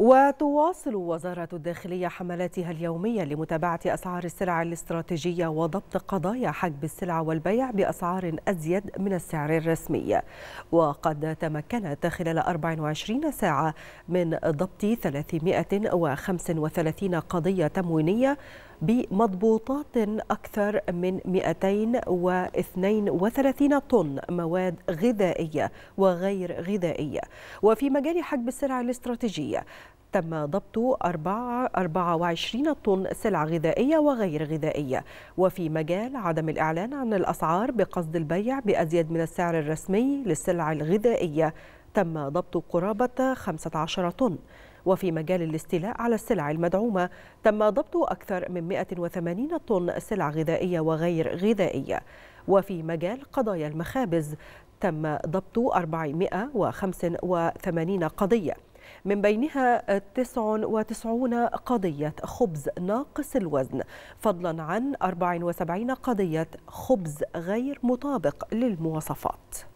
وتواصل وزارة الداخلية حملاتها اليومية لمتابعة أسعار السلع الاستراتيجية وضبط قضايا حجب السلع والبيع بأسعار أزيد من السعر الرسمي وقد تمكنت خلال 24 ساعة من ضبط 335 قضية تموينية بمضبوطات أكثر من 232 طن مواد غذائية وغير غذائية وفي مجال حجب السلع الاستراتيجية تم ضبط 24 طن سلع غذائية وغير غذائية وفي مجال عدم الإعلان عن الأسعار بقصد البيع بأزيد من السعر الرسمي للسلع الغذائية تم ضبط قرابة 15 طن وفي مجال الاستيلاء على السلع المدعومة تم ضبط أكثر من 180 طن سلع غذائية وغير غذائية وفي مجال قضايا المخابز تم ضبط 485 قضية من بينها 99 قضية خبز ناقص الوزن فضلا عن 74 قضية خبز غير مطابق للمواصفات